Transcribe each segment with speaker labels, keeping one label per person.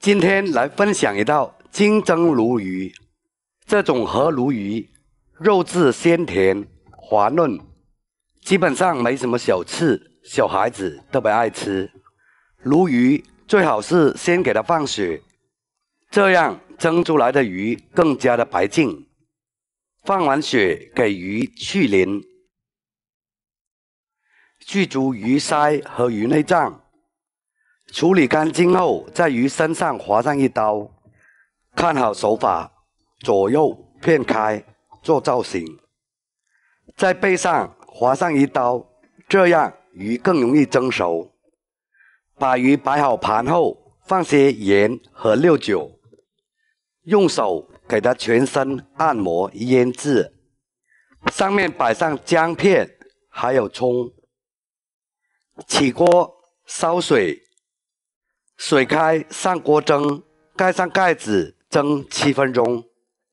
Speaker 1: 今天来分享一道金蒸鲈鱼。这种河鲈鱼肉质鲜甜滑嫩，基本上没什么小刺，小孩子特别爱吃。鲈鱼最好是先给它放血，这样蒸出来的鱼更加的白净。放完血给鱼去鳞，去除鱼鳃和鱼内脏。处理干净后，在鱼身上划上一刀，看好手法，左右片开做造型，在背上划上一刀，这样鱼更容易蒸熟。把鱼摆好盘后，放些盐和料酒，用手给它全身按摩腌制，上面摆上姜片还有葱。起锅烧水。水开，上锅蒸，盖上盖子蒸七分钟。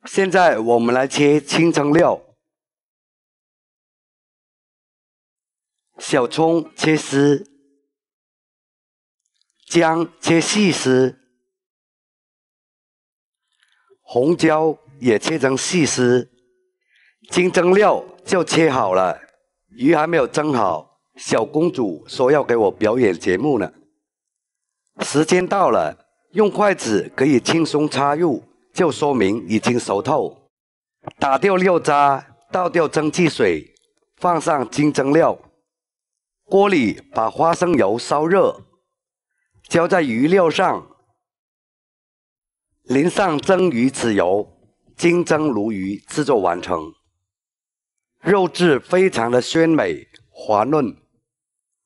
Speaker 1: 现在我
Speaker 2: 们来切清蒸料：小葱切丝，姜切细丝，红椒也切成细
Speaker 1: 丝。清蒸料就切好了。鱼还没有蒸好，小公主说要给我表演节目呢。时间到了，用筷子可以轻松插入，就说明已经熟透。打掉料渣，倒掉蒸汽水，放上金蒸料。锅里把花生油烧热，浇在鱼料上，淋上蒸鱼豉油，金蒸鲈鱼制作完成。肉质非常的鲜美滑嫩，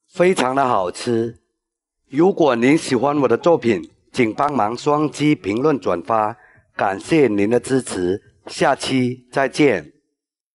Speaker 1: 非常的好吃。如果您喜欢我的作品，请帮忙双击、评论、转发，感谢您的支持，下
Speaker 2: 期再见。